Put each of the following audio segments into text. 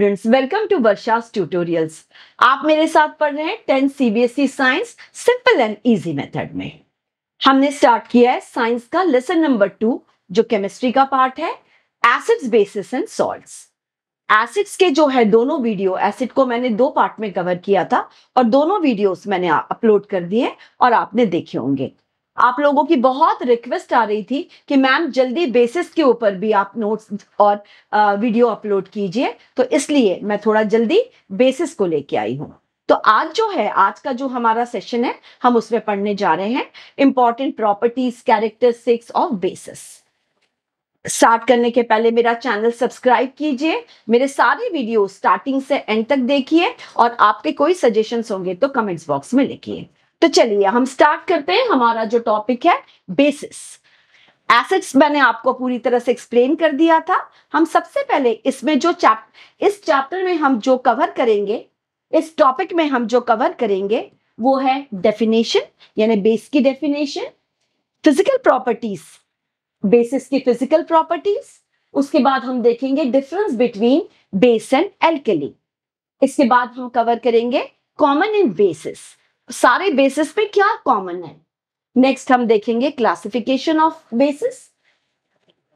students welcome to Varsha tutorials आप मेरे साथ पढ़ रहे हैं ten CBSE science simple and easy method में हमने स्टार्ट किया है साइंस का लेसन नंबर टू जो केमिस्ट्री का पार्ट है acids bases and salts acids के जो है दोनों वीडियो एसिड को मैंने दो पार्ट में कवर किया था और दोनों वीडियोस मैंने अपलोड कर दिए और आपने देखे होंगे आप लोगों की बहुत रिक्वेस्ट आ रही थी कि मैम जल्दी बेसिस के ऊपर भी आप नोट्स और आ, वीडियो अपलोड कीजिए तो इसलिए मैं थोड़ा जल्दी बेसिस को लेके आई हूँ तो आज जो है आज का जो हमारा सेशन है हम उसमें पढ़ने जा रहे हैं important properties characteristics of bases start करने के पहले मेरा चैनल सब्सक्राइब कीजिए मेरे सारे वीडियो स्टार्टिंग से एंड तक देखिए और आपके कोई सजेशंस होंगे तो कमेंट्स बॉक्स में लिखिए तो चलिए हम स्टार्ट करते हैं हमारा जो टॉपिक है बेसिस एसेट्स मैंने आपको पूरी तरह से एक्सप्लेन कर दिया था हम सबसे पहले इसमें जो चैप इस चैप्टर में हम जो कवर करेंगे इस टॉपिक में हम जो कवर करेंगे वो है डेफिनेशन यानी बेस की डेफिनेशन फिजिकल प्रॉपर्टीज बेसिस की फिजिकल प्रॉपर्टीज उसके बाद हम देखेंगे difference between base and alkali इसके बाद हम कवर करेंगे कॉमन इन बेसिस सारे बेसिस पे क्या कॉमन है नेक्स्ट हम देखेंगे क्लासिफिकेशन ऑफ बेसिस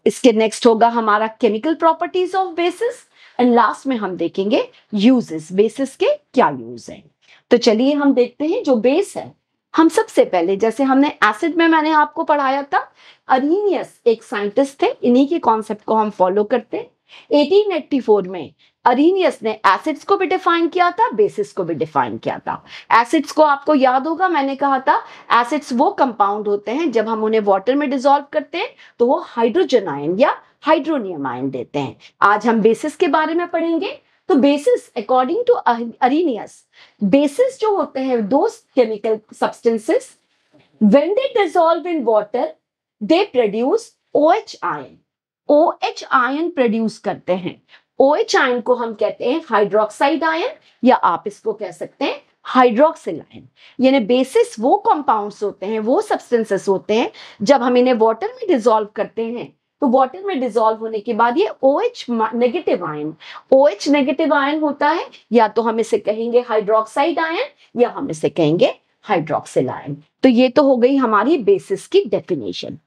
इसके नेक्स्ट होगा हमारा chemical properties of bases and last में हम देखेंगे यूजेस बेसिस के क्या यूज हैं तो चलिए हम देखते हैं जो बेस है हम सबसे पहले जैसे हमने एसिड में मैंने आपको पढ़ाया था अरिनियस एक साइंटिस्ट थे इन्हीं के कॉन्सेप्ट को हम फॉलो करते हैं 1884 में अरीनियस ने एसिड्स को भी डिफाइन किया था बेसिस को भी डिफाइन किया था एसिड्स को आपको याद होगा मैंने कहा था एसिड्स वो कंपाउंड होते हैं जब हम उन्हें वाटर में डिजोल्व करते हैं तो वो हाइड्रोजन आयन या हाइड्रोनियम आयन देते हैं आज हम बेसिस के बारे में पढ़ेंगे तो bases according to Arrhenius bases जो होते हैं दो chemical substances when they dissolve in water they produce O H ion O H ion produce करते हैं ओ एच आयन को हम कहते हैं हाइड्रोक्साइड आयन या आप इसको कह सकते हैं हाइड्रोक्सिल आयन यानी बेसिस वो कंपाउंड्स होते हैं वो सब्सटेंसेस होते हैं जब हम इन्हें वाटर में डिजोल्व करते हैं तो वाटर में डिजोल्व होने के बाद ये O H negative ion O H negative ion होता है या तो हम इसे कहेंगे हाइड्रोक्साइड आयन या हम इसे कहेंगे हाइड्रोक्सिल आयन तो ये तो हो गई हमारी बेसिस की डेफिनेशन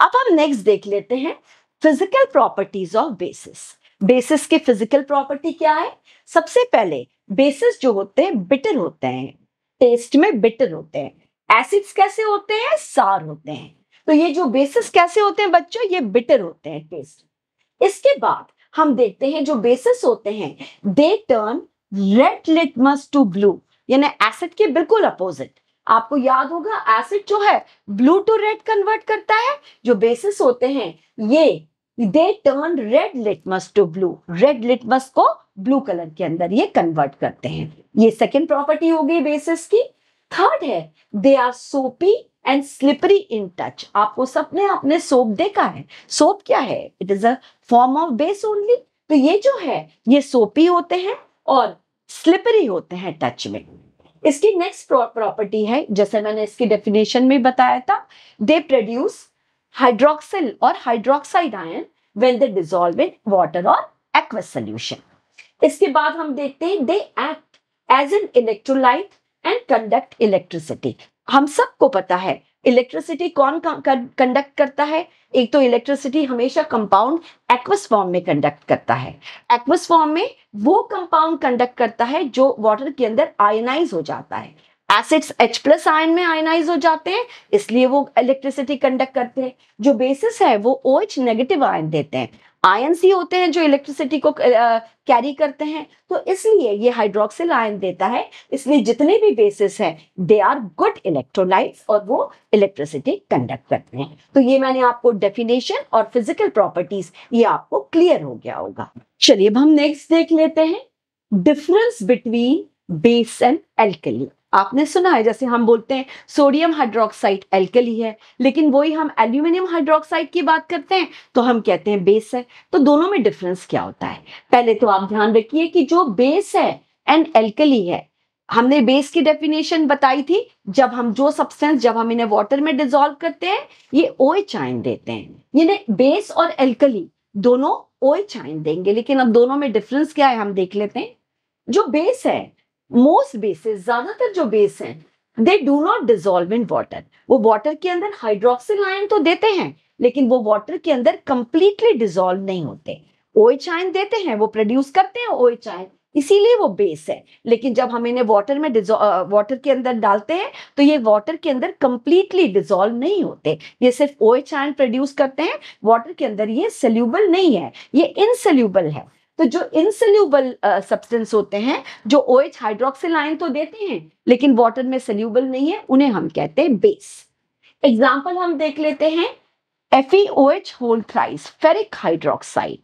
अब हम नेक्स्ट देख लेते हैं physical properties of bases bases के फिजिकल प्रॉपर्टी क्या है सबसे पहले बेसिस जो होते हैं बिटर होते हैं टेस्ट में बिटर होते हैं एसिड्स कैसे होते हैं सार होते हैं तो ये जो बेसिस कैसे होते हैं बच्चों ये बिटर होते हैं टेस्ट इसके बाद हम देखते हैं जो बेसिस होते हैं they turn red litmus to blue यानी एसिड के बिल्कुल अपोजिट आपको याद होगा एसिड जो है ब्लू टू रेड कन्वर्ट करता है जो बेसिस होते हैं ये they turn red litmus to blue red litmus को ब्लू कलर के अंदर ये कन्वर्ट करते हैं ये सेकेंड प्रॉपर्टी हो गई बेसिस की थर्ड है they are soapy and slippery in touch आपको सबने आपने सोप देखा है सोप क्या है it is a form of base only तो ये जो है ये सोपी होते हैं और स्लिपरी होते हैं टच में इसकी नेक्स्ट प्रॉपर्टी है जैसे मैंने इसकी डेफिनेशन में बताया था दे प्रोड्यूस हाइड्रोक्सिल और hydroxide ion when they dissolve in water और aqueous सोल्यूशन इसके बाद हम देखते हैं they act as an electrolyte and conduct electricity हम सबको पता है इलेक्ट्रिसिटी कौन कंडक्ट करता है एक तो इलेक्ट्रिसिटी हमेशा कंपाउंड एक्वस फॉर्म में कंडक्ट करता है एक्वस फॉर्म में वो कंपाउंड कंडक्ट करता है जो वाटर के अंदर आयनाइज हो जाता है एसिड्स H प्लस आयन में आयनाइज हो जाते हैं इसलिए वो इलेक्ट्रिसिटी कंडक्ट करते हैं जो बेसिस है वो ओ OH नेगेटिव आयन देते हैं आयन सी होते हैं जो इलेक्ट्रिसिटी को कैरी करते हैं तो इसलिए ये हाइड्रोक्सिल आयन देता है इसलिए जितने भी बेसिस हैं दे आर गुड इलेक्ट्रोलाइट्स और वो इलेक्ट्रिसिटी कंडक्ट करते हैं तो ये मैंने आपको डेफिनेशन और फिजिकल प्रॉपर्टीज ये आपको क्लियर हो गया होगा चलिए अब हम नेक्स्ट देख लेते हैं difference between base and alkali आपने सुना है जैसे हम बोलते हैं सोडियम हाइड्रोक्साइड एल्कली है लेकिन वही हम एल्यूमिनियम हाइड्रोक्साइड की बात करते हैं तो हम कहते हैं बेस है तो दोनों में डिफरेंस क्या होता है पहले तो आप ध्यान रखिए कि जो बेस है एंड एल्कली है हमने बेस की डेफिनेशन बताई थी जब हम जो सब्सटेंस जब हम इन्हें वाटर में डिजोल्व करते हैं ये ओएच आयन देते हैं यानी बेस और एल्कली दोनों ओएच आयन देंगे लेकिन अब दोनों में डिफरेंस क्या है हम देख लेते हैं जो बेस है मोस्ट बेसिस ज्यादातर जो बेस हैं they do not dissolve in water वो वाटर के अंदर हाइड्रोक्सिल आयन तो देते हैं लेकिन वो वाटर के अंदर कंप्लीटली डिजोल्व नहीं होते ओएच आयन देते हैं वो प्रोड्यूस करते हैं ओएच आयन इसीलिए वो बेस है लेकिन जब हम इन्हें वाटर में वाटर के अंदर डालते हैं तो ये वाटर के अंदर कंप्लीटली डिजोल्व नहीं होते ये सिर्फ ओएच आयन प्रोड्यूस करते हैं वाटर के अंदर ये सल्यूबल नहीं है ये इनसेल्यूबल है तो जो इनसल्यूबल सब्सटेंस होते हैं जो ओ एच हाइड्रोक्सिल आयन तो देते हैं लेकिन वाटर में सल्यूबल नहीं है उन्हें हम कहते हैं बेस एग्जाम्पल हम देख लेते हैं FeOH whole thrice ferric hydroxide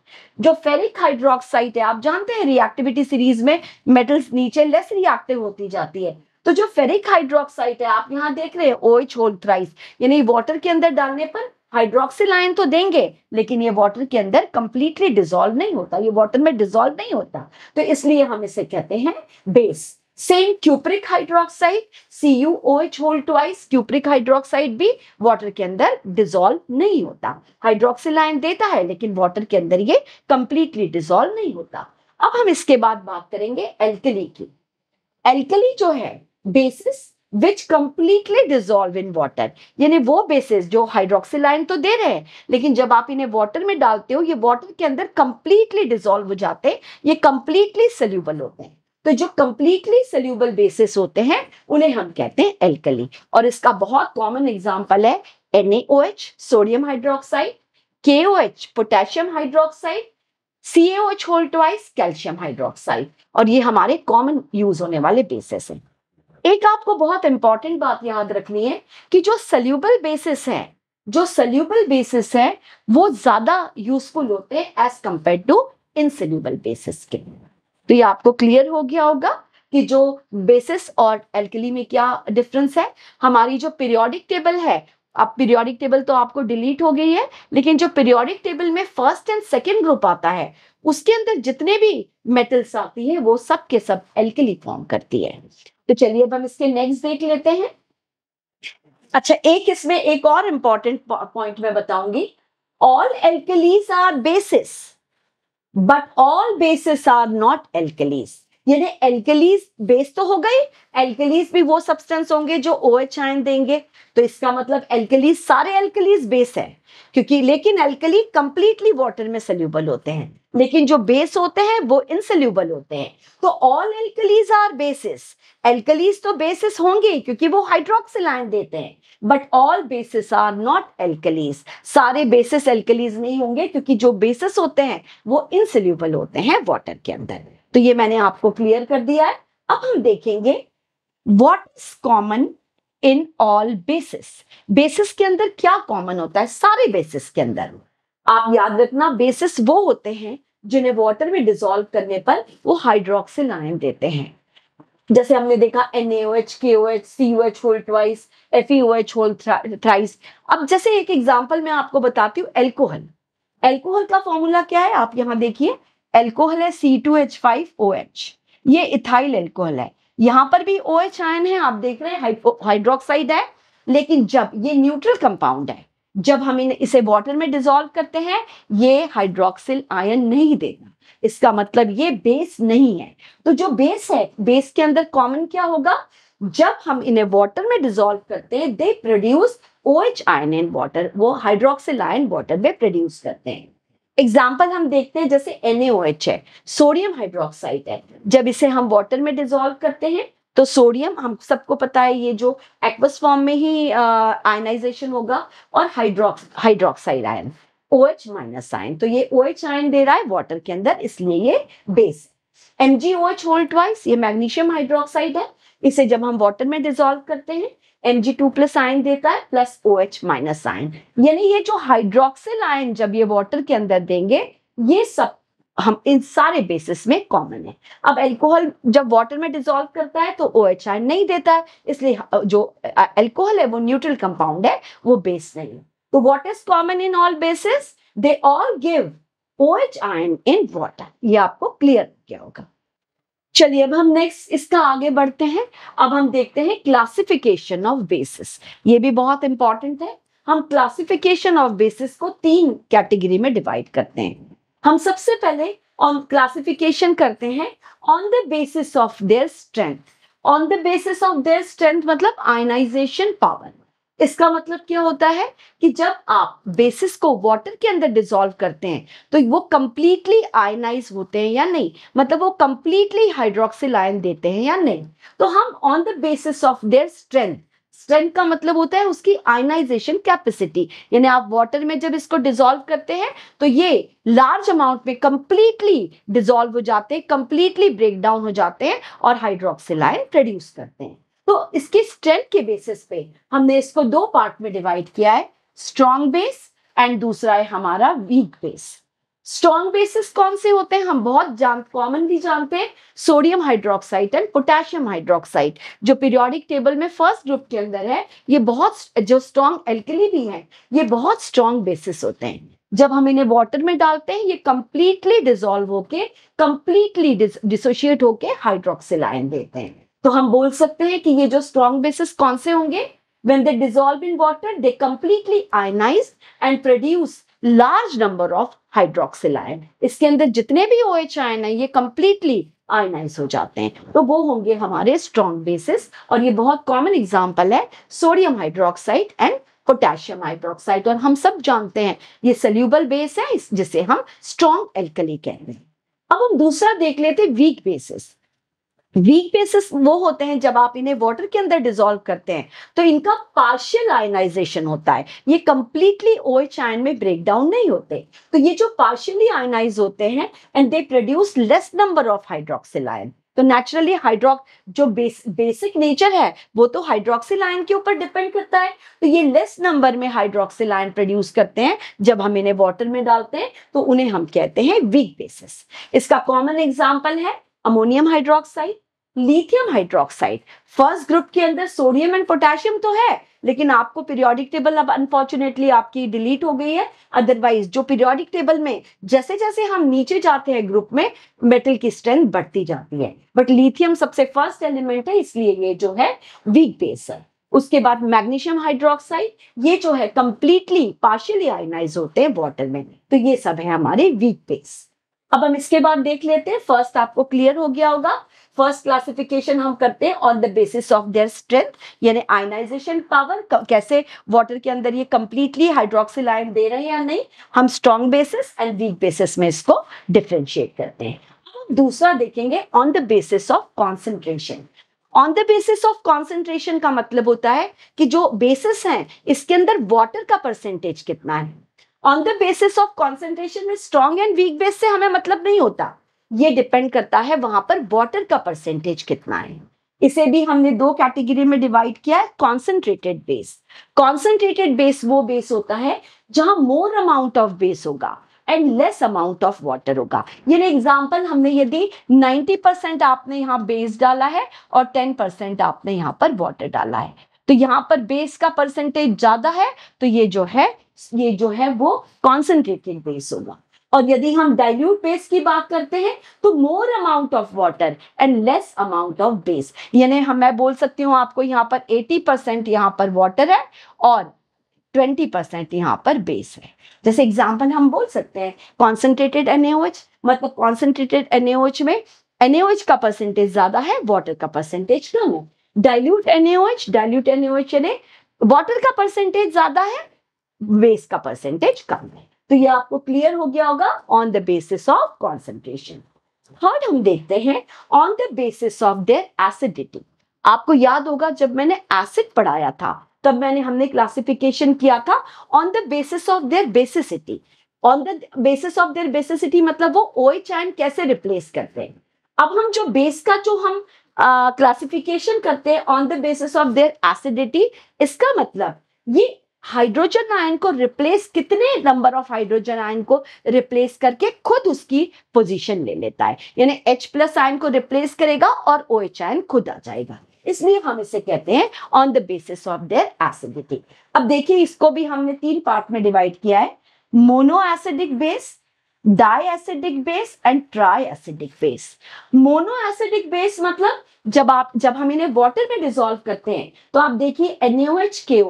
जो फेरिक हाइड्रोक्साइड है आप जानते हैं रिएक्टिविटी सीरीज में मेटल्स नीचे लेस रिएक्टिव होती जाती है तो जो फेरिक हाइड्रोक्साइड है आप यहाँ देख रहे हैं OH होल थ्राइस यानी वाटर के अंदर डालने पर हाइड्रोक्सिलाइन तो देंगे लेकिन ये वाटर के अंदर कंप्लीटली डिजोल्व नहीं होता ये वाटर में डिजोल्व नहीं होता तो इसलिए हम इसे कहते हैं base same cupric hydroxide C U O H whole twice cupric hydroxide भी वाटर के अंदर डिजोल्व नहीं होता हाइड्रोक्सिलाइन देता है लेकिन वाटर के अंदर ये कंप्लीटली डिजोल्व नहीं होता अब हम इसके बाद बात करेंगे एल्कली की एल्कली जो है bases which completely dissolve in water यानी वो बेसिस जो लाइन तो दे रहे हैं लेकिन जब आप इन्हें वॉटर में डालते हो ये वॉटर के अंदर कंप्लीटली डिजोल्व हो जाते हैं ये कंप्लीटली सल्यूबल होते हैं तो जो कंप्लीटली सोल्यूबल बेसिस होते हैं उन्हें हम कहते हैं एल्कली और इसका बहुत कॉमन एग्जाम्पल है H sodium hydroxide K O H potassium hydroxide C H twice calcium hydroxide और ये हमारे कॉमन यूज होने वाले बेसिस हैं एक आपको बहुत इंपॉर्टेंट बात याद रखनी है कि जो सल्यूबल बेसिस है जो सल्यूबल बेसिस है वो ज्यादा यूजफुल होते हैं as compared to insoluble bases के तो ये आपको क्लियर हो गया होगा कि जो बेसिस और एल्कली में क्या डिफरेंस है हमारी जो पीरियोडिक टेबल है अब पीरियोडिक टेबल तो आपको डिलीट हो गई है लेकिन जो पीरियोडिक टेबल में फर्स्ट एंड सेकेंड ग्रुप आता है उसके अंदर जितने भी मेटल्स आती है वो सब के सब एल्कली फॉर्म करती है तो चलिए अब हम इसके नेक्स्ट देख लेते हैं अच्छा एक इसमें एक और इंपॉर्टेंट पॉइंट मैं बताऊंगी all alkalis are bases but all bases are not alkalis यानी एल्केलीज बेस तो हो गई एल्कलीज भी वो सब्सटेंस होंगे जो ओ एच आयन देंगे तो इसका मतलब एल्कलीज सारे एल्कलीज बेस है क्योंकि लेकिन एल्कली कंप्लीटली वाटर में सल्यूबल होते हैं लेकिन जो बेस होते हैं वो इनसल्यूबल होते हैं तो all alkalis are bases alkalis तो बेसिस होंगे क्योंकि वो हाइड्रोक्सिल आयन देते हैं but all bases are not alkalis सारे बेसिस एल्कलीज नहीं होंगे क्योंकि जो बेसिस होते हैं वो इनसल्यूबल होते हैं वाटर के अंदर तो ये मैंने आपको क्लियर कर दिया है अब हम देखेंगे what is common in all bases bases के अंदर क्या कॉमन होता है सारे बेसिस के अंदर आप याद रखना बेसिस वो होते हैं जिन्हें वाटर में डिजोल्व करने पर वो हाइड्रोक्सिल आयन देते हैं जैसे हमने देखा N H K O H C O H whole twice F E H whole thrice अब जैसे एक एग्जाम्पल मैं आपको बताती हूँ एल्कोहल एल्कोहल का फॉर्मूला क्या है आप यहाँ देखिए एल्कोहल है C two H five O H ये इथाइल एल्कोहल है यहां पर भी ओ एच आयन है आप देख रहे हैं हाइड्रोक्साइड है लेकिन जब ये न्यूट्रल कंपाउंड है जब हम इसे वाटर में डिजोल्व करते हैं ये हाइड्रोक्सिल आयन नहीं देगा इसका मतलब ये बेस नहीं है तो जो बेस है बेस के अंदर कॉमन क्या होगा जब हम इन्हें वाटर में डिजोल्व करते हैं they produce O H ion in water वो हाइड्रोक्सिल आयन वाटर में प्रोड्यूस करते हैं एग्जाम्पल हम देखते हैं जैसे NaOH है सोडियम हाइड्रोक्साइड है जब इसे हम वाटर में डिजोल्व करते हैं तो सोडियम हम सबको पता है ये जो एक्वस फॉर्म में ही आयनाइजेशन होगा और hydrox hydroxide ion O H minus ion तो ये ओ एच आयन दे रहा है वाटर के अंदर इसलिए ये base M G O H whole twice ये मैग्नीशियम हाइड्रोक्साइड है इसे जब हम वाटर में डिजोल्व करते हैं Mg2 टू प्लस आयन देता है plus O H minus ion यानी ये जो हाइड्रोक्सिल आयन जब ये वाटर के अंदर देंगे ये सब हम इन सारे बेसिस में कॉमन है अब एल्कोहल जब वाटर में डिजोल्व करता है तो ओ एच आयन नहीं देता है इसलिए जो एल्कोहल है वो न्यूट्रल कंपाउंड है वो बेस नहीं है तो what is common in all bases they all give O H ion in water ये आपको क्लियर किया होगा चलिए अब हम नेक्स्ट इसका आगे बढ़ते हैं अब हम देखते हैं क्लासिफिकेशन ऑफ बेसिस ये भी बहुत इंपॉर्टेंट है हम क्लासिफिकेशन ऑफ बेसिस को तीन कैटेगरी में डिवाइड करते हैं हम सबसे पहले ऑन क्लासिफिकेशन करते हैं on the basis of their strength on the basis of their strength मतलब आयनाइजेशन पावर इसका मतलब क्या होता है कि जब आप बेसिस को वाटर के अंदर डिजोल्व करते हैं तो वो कंप्लीटली आयनाइज होते हैं या नहीं मतलब वो कंप्लीटली हाइड्रोक्सिल आयन देते हैं या नहीं तो हम on the basis of their strength strength का मतलब होता है उसकी आयनाइजेशन कैपेसिटी यानी आप वाटर में जब इसको डिजोल्व करते हैं तो ये लार्ज अमाउंट में कंप्लीटली डिजोल्व हो जाते हैं कंप्लीटली ब्रेक डाउन हो जाते हैं और हाइड्रोक्सिल आयन प्रोड्यूस करते हैं तो इसके स्ट्रेंथ के बेसिस पे हमने इसको दो पार्ट में डिवाइड किया है स्ट्रॉन्ग बेस एंड दूसरा है हमारा वीक बेस स्ट्रॉन्ग बेसिस कौन से होते हैं हम बहुत जान कॉमनली जानते हैं sodium hydroxide and potassium hydroxide जो पीरियोडिक टेबल में फर्स्ट ग्रुप के अंदर है ये बहुत जो स्ट्रॉन्ग एल्कली भी है ये बहुत स्ट्रॉन्ग बेसिस होते हैं जब हम इन्हें वाटर में डालते हैं ये कंप्लीटली डिजोल्व होके कंप्लीटली डिसोशिएट होके हाइड्रोक्सिल आयन देते हैं तो हम बोल सकते हैं कि ये जो स्ट्रॉन्ग बेसिस कौन से होंगे when they dissolve in water they completely ionize and produce large number of hydroxyl ion इसके अंदर जितने भी एच आयन है ये कंप्लीटली आयनाइज हो जाते हैं तो वो होंगे हमारे स्ट्रॉन्ग बेसिस और ये बहुत कॉमन एग्जाम्पल है sodium hydroxide and potassium hydroxide और हम सब जानते हैं ये सल्यूबल बेस है जिसे हम स्ट्रॉन्ग एल्कली कहते हैं अब हम दूसरा देख लेते वीक बेसिस वीक बेसिस वो होते हैं जब आप इन्हें वाटर के अंदर डिजोल्व करते हैं तो इनका पार्शियल आयनाइजेशन होता है ये कंप्लीटली एच आयन में ब्रेक डाउन नहीं होते तो ये जो पार्शियली आयनाइज होते हैं and they produce less number of hydroxyl ion तो नेचुरली हाइड्रोक्स जो बेस, बेसिक नेचर है वो तो हाइड्रोक्सिल आयन के ऊपर डिपेंड करता है तो ये लेस नंबर में हाइड्रोक्सिल आयन प्रोड्यूस करते हैं जब हम इन्हें वाटर में डालते हैं तो उन्हें हम कहते हैं वीक बेसिस इसका कॉमन एग्जाम्पल है ammonium hydroxide lithium hydroxide first group के अंदर सोडियम एंड पोटेशियम तो है लेकिन आपको पीरियोडिक टेबल अब अनफॉर्चुनेटली आपकी डिलीट हो गई है अदरवाइज जो पीरियोडिक टेबल में जैसे जैसे हम नीचे जाते हैं ग्रुप में मेटल की स्ट्रेंथ बढ़ती जाती है बट लिथियम सबसे फर्स्ट एलिमेंट है इसलिए ये जो है वीक बेस है उसके बाद मैग्नीशियम हाइड्रोक्साइड ये जो है कंप्लीटली पार्शियली आयनाइज होते हैं वाटर में तो ये सब है हमारे वीक बेस अब हम इसके बाद देख लेते हैं फर्स्ट आपको क्लियर हो गया होगा फर्स्ट क्लासिफिकेशन हम करते हैं on the basis of their strength यानी आयनाइजेशन पावर कैसे वाटर के अंदर ये कंप्लीटली हाइड्रोक्सिल आयन दे रहे हैं या नहीं हम strong bases and weak bases में इसको डिफ्रेंशिएट करते हैं अब दूसरा देखेंगे on the basis of concentration on the basis of concentration का मतलब होता है कि जो बेसिस है इसके अंदर वॉटर का परसेंटेज कितना है on the basis of concentration में स्ट्रॉन्ग एंड वीक बेस से हमें मतलब नहीं होता ये डिपेंड करता है वहां पर वॉटर का परसेंटेज कितना है इसे भी हमने दो कैटेगरी में डिवाइड किया है कॉन्सेंट्रेटेड बेस कॉन्सेंट्रेटेड बेस वो बेस होता है जहां मोर अमाउंट ऑफ बेस होगा and less amount of water होगा यानी एग्जाम्पल हमने ये दी 90 परसेंट आपने यहाँ बेस डाला है और 10 परसेंट आपने यहाँ पर वाटर डाला है तो यहाँ पर बेस का परसेंटेज ज्यादा है तो ये जो है ये जो है वो कॉन्सेंट्रेटेड बेस होगा और यदि हम डाइल्यूट बेस की बात करते हैं तो more amount of water and less amount of base यानी हम मैं बोल सकती हूँ आपको यहाँ पर 80 परसेंट यहाँ पर वाटर है और 20 परसेंट यहाँ पर बेस है जैसे एग्जाम्पल हम बोल सकते हैं कॉन्सेंट्रेटेड एनएओएच मतलब कॉन्सेंट्रेटेड एनएओएच में एनएओएच का परसेंटेज ज्यादा है वाटर का परसेंटेज कम है डाइल्यूट एनएओएच डाइल्यूट एनएओएच यानी वाटर का परसेंटेज ज्यादा है वेस्ट का परसेंटेज कम है तो ये आपको क्लियर हो गया होगा on the basis of concentration third हम देखते हैं on the basis of their acidity आपको याद होगा जब मैंने एसिड पढ़ाया था तब मैंने हमने क्लासिफिकेशन किया था on the basis of their basicity on the basis of their basicity मतलब वो ओ एच कैसे रिप्लेस करते हैं अब हम जो बेस का जो हम क्लासिफिकेशन करते हैं on the basis of their acidity इसका मतलब ये हाइड्रोजन आयन को रिप्लेस कितने नंबर ऑफ हाइड्रोजन आयन को रिप्लेस करके खुद उसकी पोजीशन ले लेता है यानी H प्लस आयन को रिप्लेस करेगा और ओ OH आयन खुद आ जाएगा इसलिए हम इसे कहते हैं on the basis of their acidity अब देखिए इसको भी हमने तीन पार्ट में डिवाइड किया है mono acidic base diacidic base and tri acidic base mono acidic base मतलब जब आप जब हम इन्हें वॉटर में डिजोल्व करते हैं तो आप देखिए एनएच के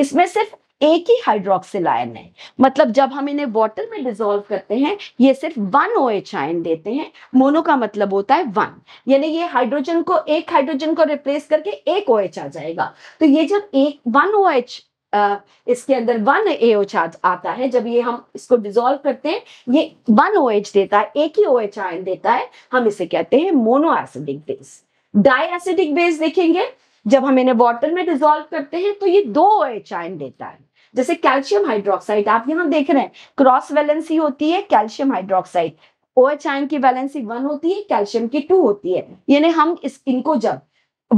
इसमें सिर्फ एक ही हाइड्रोक्सिल आयन है मतलब जब हम इन्हें वाटर में डिजोल्व करते हैं ये सिर्फ वन ओ एच आयन देते हैं मोनो का मतलब होता है वन यानी ये हाइड्रोजन को एक हाइड्रोजन को रिप्लेस करके एक ओ OH एच आ जाएगा तो ये जब एक वन ओ OH एच इसके अंदर वन एच आता है जब ये हम इसको डिजोल्व करते हैं ये वन ओ OH देता है एक ही ओ OH आयन देता है हम इसे कहते हैं mono acidic base di acidic base देखेंगे जब हम इन्हें वाटर में डिजोल्व करते हैं तो ये दो ओ OH आयन देता है जैसे कैल्शियम हाइड्रोक्साइड आप यहां देख रहे हैं क्रॉस वैलेंसी होती है calcium hydroxide O OH ion की वैलेंसी वन होती है कैल्शियम की टू होती है यानी हम इस इनको जब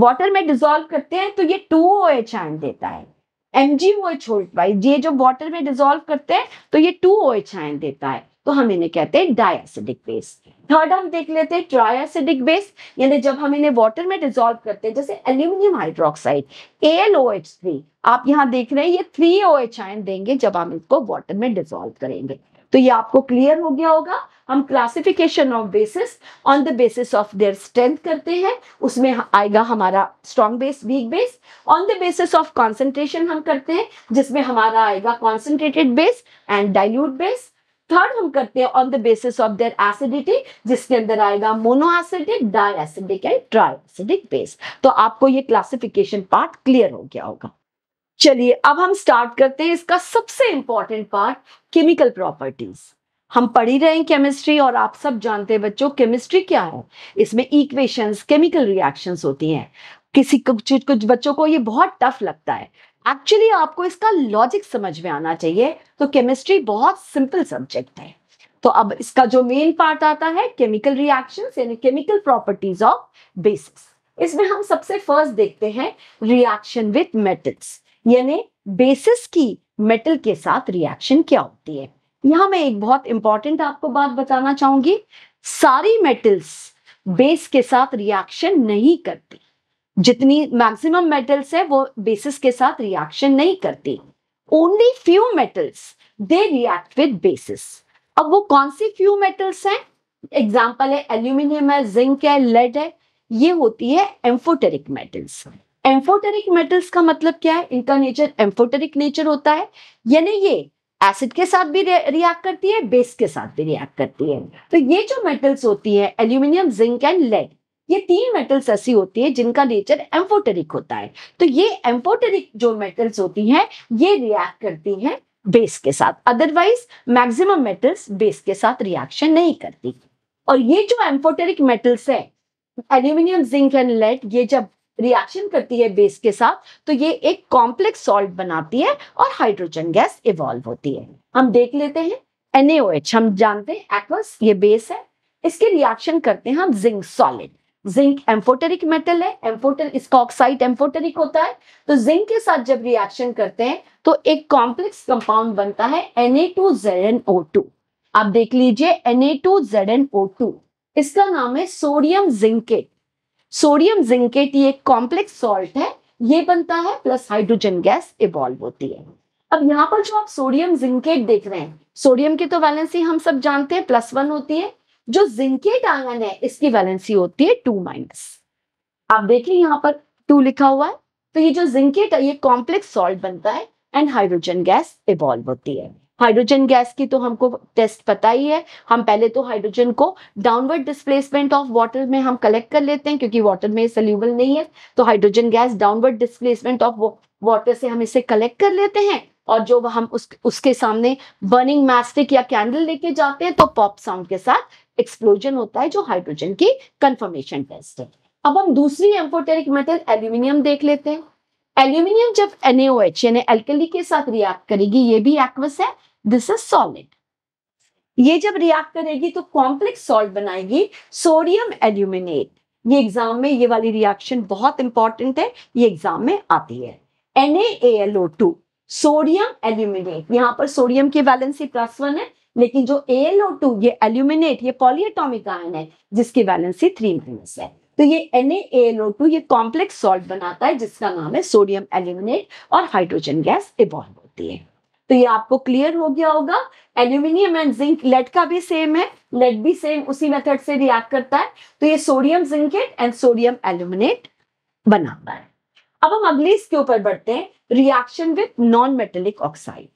वाटर में डिजोल्व करते हैं तो ये टू ओ OH आयन देता है एमजीओ छोड़ भाई ये जो वाटर में डिजोल्व करते हैं तो ये टू ओएच आयन देता है तो हम इन्हें कहते हैं डायसिडिक बेस थर्ड हम देख लेते हैं ट्रायसिडिक बेस यानी जब हम इन्हें वाटर में डिजोल्व करते हैं जैसे एल्यूमिनियम हाइड्रोक्साइड एल आप यहाँ देख रहे हैं ये थ्री ओ एच आयन देंगे जब हम इसको वाटर में डिजोल्व करेंगे तो ये आपको क्लियर हो गया होगा हम classification of bases on the basis of their strength करते हैं उसमें आएगा हमारा strong base weak base on the basis of concentration हम करते हैं जिसमें हमारा आएगा concentrated base and dilute base third हम करते हैं on the basis of their acidity जिसके अंदर आएगा mono acidic di acidic and tri acidic base तो आपको ये क्लासिफिकेशन पार्ट क्लियर हो गया होगा चलिए अब हम स्टार्ट करते हैं इसका सबसे इंपॉर्टेंट पार्ट केमिकल प्रॉपर्टीज हम पढ़ ही रहे हैं केमिस्ट्री और आप सब जानते हैं बच्चों केमिस्ट्री क्या है इसमें इक्वेशंस केमिकल रिएक्शंस होती हैं किसी कुछ कुछ बच्चों को ये बहुत टफ लगता है एक्चुअली आपको इसका लॉजिक समझ में आना चाहिए तो केमिस्ट्री बहुत सिंपल सब्जेक्ट है तो अब इसका जो मेन पार्ट आता है केमिकल रिएक्शन यानी केमिकल प्रॉपर्टीज ऑफ बेसिस इसमें हम सबसे फर्स्ट देखते हैं रिएक्शन विथ मेटल्स यानी बेसिस की मेटल के साथ रिएक्शन क्या होती है यहां मैं एक बहुत इंपॉर्टेंट आपको बात बताना चाहूंगी सारी मेटल्स बेस के साथ रिएक्शन नहीं करती जितनी मैक्सिमम मेटल्स है वो बेसिस के साथ रिएक्शन नहीं करती only few metals they react with bases अब वो कौन सी फ्यू मेटल्स हैं एग्जाम्पल है एल्यूमिनियम है जिंक है लेड है ये होती है एम्फोटेरिक मेटल्स एम्फोटेरिक मेटल्स का मतलब क्या है इनका नेचर एम्फोटेरिक नेचर होता है यानी ये एसिड के साथ भी रिएक्ट करती है बेस के साथ भी रिएक्ट करती है तो ये जो मेटल्स होती है एल्यूमिनियम जिंक एंड लेड ये तीन मेटल्स ऐसी होती है जिनका नेचर एम्फोटेरिक होता है तो ये एम्फोटेरिक जो मेटल्स होती हैं ये रिएक्ट करती हैं बेस के साथ अदरवाइज मैक्सिमम मेटल्स बेस के साथ रिएक्शन नहीं करती और ये जो एम्फोटेरिक मेटल्स है एल्यूमिनियम जिंक एंड लेड ये जब रिएक्शन करती है बेस के साथ तो ये एक कॉम्प्लेक्स सॉल्ट बनाती है और हाइड्रोजन गैस इवॉल्व होती है हम देख लेते हैं NaOH हम जानते हैं एक्वस ये बेस है इसके रिएक्शन करते हैं हम zinc solid zinc amphoteric metal है एम्फोटर इसका ऑक्साइड एम्फोटेरिक होता है तो जिंक के साथ जब रिएक्शन करते हैं तो एक कॉम्प्लेक्स कंपाउंड बनता है Na2ZnO2 आप देख लीजिए Na2ZnO2 इसका नाम है सोडियम जिंकेट सोडियम जिंकेट ये एक कॉम्प्लेक्स सॉल्ट है ये बनता है प्लस हाइड्रोजन गैस इवॉल्व होती है अब यहाँ पर जो आप सोडियम जिंकेट देख रहे हैं सोडियम की तो वैलेंसी हम सब जानते हैं प्लस वन होती है जो जिंकेट आयन है इसकी वैलेंसी होती है टू माइनस आप देखिए यहाँ पर टू लिखा हुआ है तो ये जो जिंकेट है ये कॉम्प्लेक्स सॉल्ट बनता है एंड हाइड्रोजन गैस इवॉल्व होती है हाइड्रोजन गैस की तो हमको टेस्ट पता ही है हम पहले तो हाइड्रोजन को डाउनवर्ड डिस्प्लेसमेंट ऑफ वाटर में हम कलेक्ट कर लेते हैं क्योंकि वाटर में सोल्यूबल नहीं है तो hydrogen gas downward displacement of water से हम इसे कलेक्ट कर लेते हैं और जो हम उस, उसके सामने बर्निंग मैस्टिक या कैंडल लेके जाते हैं तो पॉप साउंड के साथ एक्सप्लोजन होता है जो हाइड्रोजन की कंफर्मेशन टेस्ट है अब हम दूसरी एम्फोटेरिक मेटल एल्यूमिनियम देख लेते हैं एल्यूमिनियम जब एनएओएच यानी एल्कली के साथ रिएक्ट करेगी ये भी एक्वस है दिस इज सॉलिड ये जब रिएक्ट करेगी तो कॉम्प्लेक्स सॉल्ट बनाएगी सोडियम एल्यूमिनेट ये एग्जाम में ये वाली रिएक्शन बहुत इंपॉर्टेंट है ये एग्जाम में आती है NaAlO2 सोडियम एल्यूमिनेट यहाँ पर सोडियम की वैलेंसी प्लस वन है लेकिन जो AlO2 ये एल्यूमिनेट ये पॉलीएटॉमिक आयन है जिसकी वैलेंसी थ्री माइनस है तो ये NaAlO2 ये कॉम्प्लेक्स सॉल्ट बनाता है जिसका नाम है सोडियम एल्यूमिनेट और हाइड्रोजन गैस इवॉल्व होती है तो ये आपको क्लियर हो गया होगा एल्यूमिनियम एंड जिंक लेड का भी सेम है लेड भी सेम उसी मेथड से रिएक्ट करता है तो ये sodium zincate and sodium aluminate बना हुआ है अब हम अगले इसके ऊपर बढ़ते हैं reaction with non metallic oxide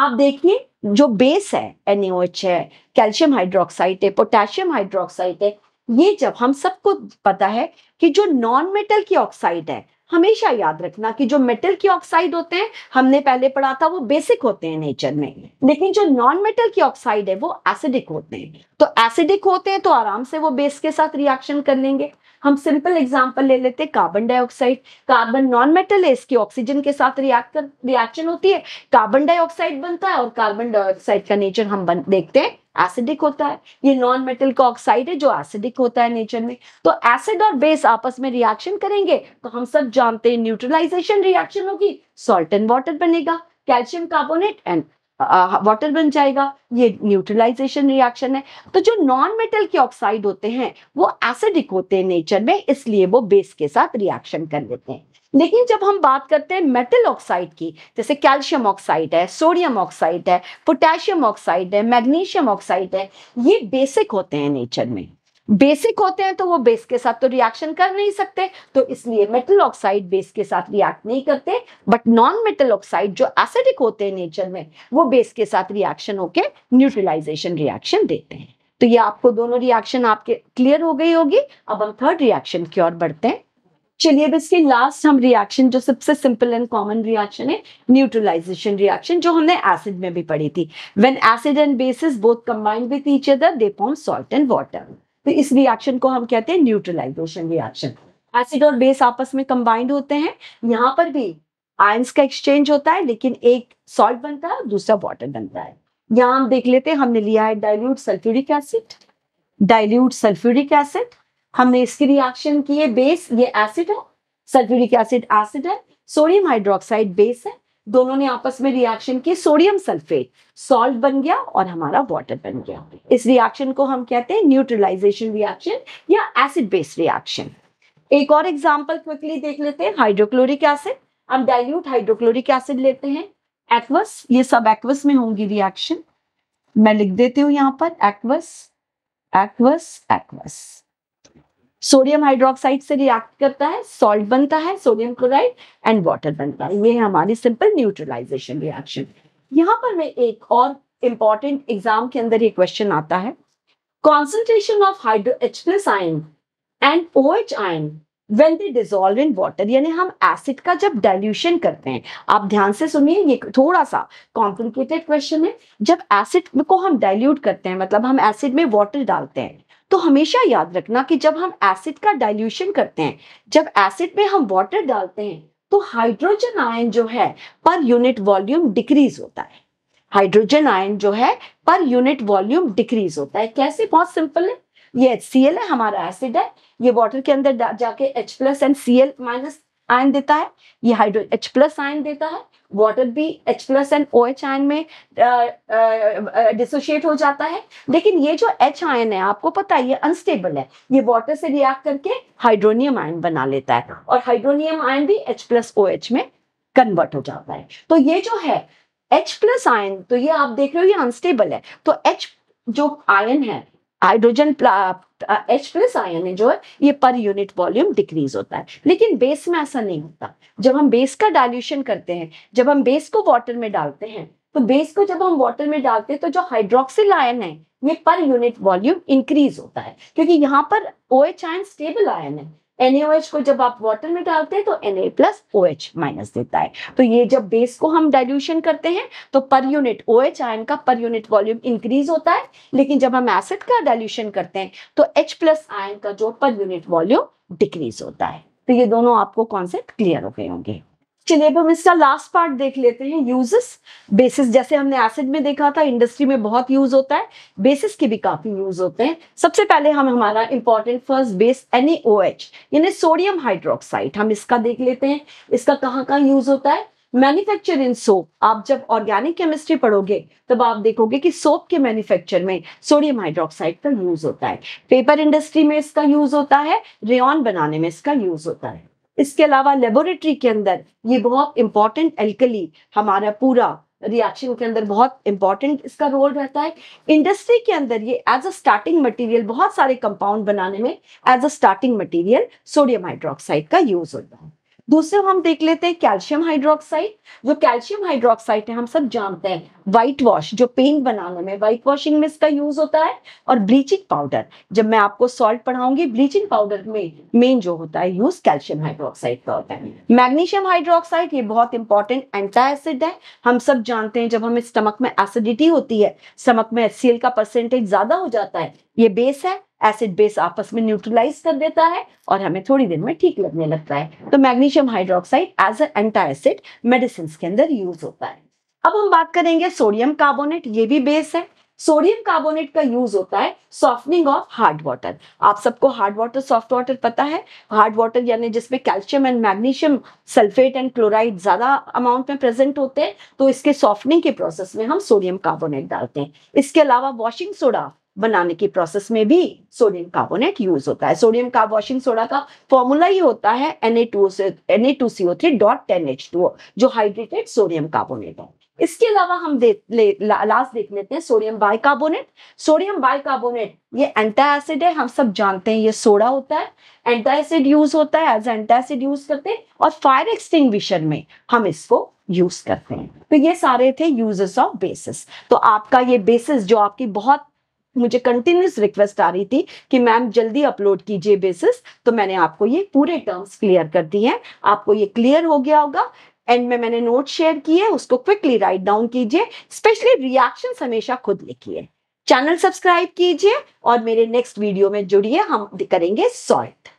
आप देखिए जो बेस है एनएच है कैल्शियम हाइड्रोक्साइड है पोटेशियम हाइड्रोक्साइड है ये जब हम सबको पता है कि जो नॉन मेटल की ऑक्साइड है हमेशा याद रखना कि जो मेटल की ऑक्साइड होते हैं हमने पहले पढ़ा था वो बेसिक होते हैं नेचर में लेकिन जो नॉन मेटल की ऑक्साइड है वो एसिडिक होते हैं तो एसिडिक होते हैं तो आराम से वो बेस के साथ रिएक्शन कर लेंगे हम सिंपल एग्जांपल ले लेते हैं carbon dioxide carbon non metal है इसकी ऑक्सीजन के साथ रिएक्ट रिएक्शन होती है कार्बन डाइऑक्साइड बनता है और कार्बन डाइऑक्साइड का नेचर हम बन, देखते हैं एसिडिक होता है ये नॉन मेटल का ऑक्साइड है जो एसिडिक होता है नेचर में तो एसिड और बेस आपस में रिएक्शन करेंगे तो हम सब जानते हैं न्यूट्रलाइजेशन रिएक्शन होगी सॉल्ट एंड वाटर बनेगा कैल्शियम कार्बोनेट एंड वाटर बन जाएगा ये न्यूट्रलाइजेशन रिएक्शन है तो जो नॉन मेटल के ऑक्साइड होते हैं वो एसिडिक होते हैं नेचर में इसलिए वो बेस के साथ रिएक्शन कर लेते हैं लेकिन जब हम बात करते हैं मेटल ऑक्साइड की जैसे कैल्शियम ऑक्साइड है सोडियम ऑक्साइड है पोटेशियम ऑक्साइड है मैग्नीशियम ऑक्साइड है ये बेसिक होते हैं नेचर में बेसिक होते हैं तो वो बेस के साथ तो रिएक्शन कर नहीं सकते तो इसलिए मेटल ऑक्साइड बेस के साथ रिएक्ट नहीं करते बट नॉन मेटल ऑक्साइड जो एसिडिक होते हैं नेचर में वो बेस के साथ रिएक्शन होके न्यूट्रलाइजेशन रिएक्शन देते हैं तो ये आपको दोनों रिएक्शन आपके क्लियर हो गई होगी अब हम थर्ड रिएक्शन की ओर बढ़ते हैं चलिए अब इसके लास्ट हम रिएक्शन जो सबसे सिंपल एंड कॉमन रिएक्शन है न्यूट्रलाइजेशन रिएक्शन जो हमने एसिड में भी पढ़ी थी when acid and bases both combined with each other they form salt and water तो इस रिएक्शन को हम कहते हैं न्यूट्रलाइजेशन रिएक्शन एसिड और बेस आपस में कंबाइंड होते हैं यहाँ पर भी आयंस का एक्सचेंज होता है लेकिन एक सॉल्ट बनता है दूसरा वाटर बनता है यहाँ हम देख लेते हैं हमने लिया है dilute sulphuric acid dilute sulphuric acid हमने इसकी रिएक्शन की है बेस ये एसिड है सल्फ्यूरिक एसिड एसिड है सोडियम हाइड्रोक्साइड बेस है दोनों ने आपस में रिएक्शन की सोडियम सल्फेट सॉल्ट बन गया और हमारा वाटर बन गया इस रिएक्शन को हम कहते हैं न्यूट्रलाइजेशन रिएक्शन या एसिड बेस रिएक्शन एक और एग्जाम्पल क्विकली देख लेते हैं हाइड्रोक्लोरिक एसिड हम डाइल्यूट हाइड्रोक्लोरिक एसिड लेते हैं एक्वस ये सब एक्वस में होंगी रिएक्शन मैं लिख देती हूँ यहाँ पर aqueous aqueous aqueous sodium hydroxide से रिएक्ट करता है सॉल्ट बनता है सोडियम क्लोराइड एंड वाटर बनता है ये हमारी सिंपल न्यूट्रलाइजेशन रिएक्शन यहाँ पर मैं एक और इम्पॉर्टेंट एग्जाम के अंदर ये क्वेश्चन आता है concentration of hydro H plus ion and O H ion when they dissolve in water यानी हम एसिड का जब डाइल्यूशन करते हैं आप ध्यान से सुनिए ये थोड़ा सा कॉम्प्लिकेटेड क्वेश्चन है जब एसिड को हम डाइल्यूट करते हैं मतलब हम एसिड में वॉटर डालते हैं तो हमेशा याद रखना कि जब हम एसिड का डाइल्यूशन करते हैं जब एसिड में हम वाटर डालते हैं तो हाइड्रोजन आयन जो है पर यूनिट वॉल्यूम डिक्रीज होता है हाइड्रोजन आयन जो है पर यूनिट वॉल्यूम डिक्रीज होता है कैसे बहुत सिंपल है ये एच है हमारा एसिड है ये वाटर के अंदर जाके H plus and C L minus ion देता है ये हाइड्रो एच प्लस आयन देता है वाटर भी H plus and O H ion में डिसोशिएट हो जाता है लेकिन ये जो एच आयन है आपको पता है ये अनस्टेबल है ये वाटर से रिएक्ट करके हाइड्रोनियम आयन बना लेता है और हाइड्रोनियम आयन भी एच प्लस ओ एच में कन्वर्ट हो जाता है तो ये जो है एच प्लस आयन तो ये आप देख रहे हो ये अनस्टेबल है तो एच जो आयन है हाइड्रोजन एच प्लस आयन है जो है ये पर यूनिट वॉल्यूम डिक्रीज होता है लेकिन बेस में ऐसा नहीं होता जब हम बेस का डाइल्यूशन करते हैं जब हम बेस को वाटर में डालते हैं तो बेस को जब हम वाटर में डालते हैं तो जो हाइड्रोक्सिल आयन है ये पर यूनिट वॉल्यूम इंक्रीज होता है क्योंकि यहाँ पर O H ion stable ion है NaOH को जब आप वाटर में डालते हैं तो Na प्लस एच माइनस देता है तो ये जब बेस को हम डाइल्यूशन करते हैं तो per unit O H ion का पर यूनिट वॉल्यूम इंक्रीज होता है लेकिन जब हम एसिड का डाइल्यूशन करते हैं तो एच प्लस आयन का जो पर यूनिट वॉल्यूम डिक्रीज होता है तो ये दोनों आपको कॉन्सेप्ट क्लियर हो गए होंगे चलिए अब हम इसका लास्ट पार्ट देख लेते हैं यूजेस बेसिस जैसे हमने एसिड में देखा था इंडस्ट्री में बहुत यूज होता है बेसिस के भी काफी यूज होते हैं सबसे पहले हम हमारा इंपॉर्टेंट फर्स्ट बेस एच यानी सोडियम हाइड्रोक्साइड हम इसका देख लेते हैं इसका कहाँ कहाँ यूज होता है मैन्युफैक्चर इन सोप आप जब ऑर्गेनिक केमिस्ट्री पढ़ोगे तब आप देखोगे कि सोप के मैन्युफैक्चर में सोडियम हाइड्रोक्साइड का यूज होता है पेपर इंडस्ट्री में इसका यूज होता है रेन बनाने में इसका यूज होता है इसके अलावा लेबोरेटरी के अंदर ये बहुत इंपॉर्टेंट एल्कली हमारा पूरा रिएक्शन के अंदर बहुत इंपॉर्टेंट इसका रोल रहता है इंडस्ट्री के अंदर ये एज अ स्टार्टिंग मटेरियल बहुत सारे कंपाउंड बनाने में as a starting material sodium hydroxide का यूज होता है दूसरे हम देख लेते हैं कैल्शियम हाइड्रोक्साइड जो कैल्शियम हाइड्रोक्साइड है हम सब जानते हैं व्हाइट वॉश जो पेंट बनाने में व्हाइट वॉशिंग में इसका यूज होता है और ब्लीचिंग पाउडर जब मैं आपको सॉल्ट पढ़ाऊंगी ब्लीचिंग पाउडर में मेन जो होता है यूज कैल्शियम हाइड्रोक्साइड का होता है मैग्नीशियम हाइड्रोक्साइड ये बहुत इंपॉर्टेंट एंटा एसिड है हम सब जानते हैं जब हमें स्टमक में एसिडिटी होती है स्टमक में एच का परसेंटेज ज्यादा हो जाता है ये बेस है एसिड बेस आपस में न्यूट्रलाइज कर देता है और हमें थोड़ी देर में ठीक लगने लगता है तो magnesium hydroxide as a acid medicine के अंदर यूज होता है अब हम बात करेंगे सोडियम कार्बोनेट ये भी बेस है सोडियम कार्बोनेट का यूज होता है सॉफ्टनिंग ऑफ हार्ड वाटर आप सबको हार्ड वाटर सॉफ्ट वाटर पता है हार्ड वाटर यानी जिसमें calcium and magnesium sulphate and chloride ज्यादा अमाउंट में प्रेजेंट होते हैं तो इसके सॉफ्टनिंग के प्रोसेस में हम सोडियम कार्बोनेट डालते हैं इसके अलावा वॉशिंग सोडा बनाने की प्रोसेस में भी सोडियम कार्बोनेट यूज होता है सोडियम वॉशिंग सोडा का फॉर्मूला ही होता है Na2CO3 dot ten H two जो हाइड्रेटेड सोडियम कार्बोनेट है इसके अलावा हम देख ले, ला, लास्ट देख लेते हैं सोडियम बाइकार्बोनेट सोडियम बाइकार्बोनेट ये एंटा एसिड है हम सब जानते हैं ये सोडा होता है एंटा एसिड यूज होता है एज एंटा एसिड यूज करते हैं और फायर एक्सटिंग में हम इसको यूज करते हैं तो ये सारे थे यूजेस ऑफ बेसिस तो आपका ये बेसिस जो आपकी बहुत मुझे कंटिन्यूस रिक्वेस्ट आ रही थी कि मैम जल्दी अपलोड कीजिए बेसिस तो मैंने आपको ये पूरे टर्म्स क्लियर कर दिए हैं आपको ये क्लियर हो गया होगा एंड में मैंने नोट शेयर किए उसको क्विकली राइट डाउन कीजिए स्पेशली रिएक्शन हमेशा खुद लिखिए चैनल सब्सक्राइब कीजिए और मेरे नेक्स्ट वीडियो में जुड़िए हम करेंगे सॉल्ट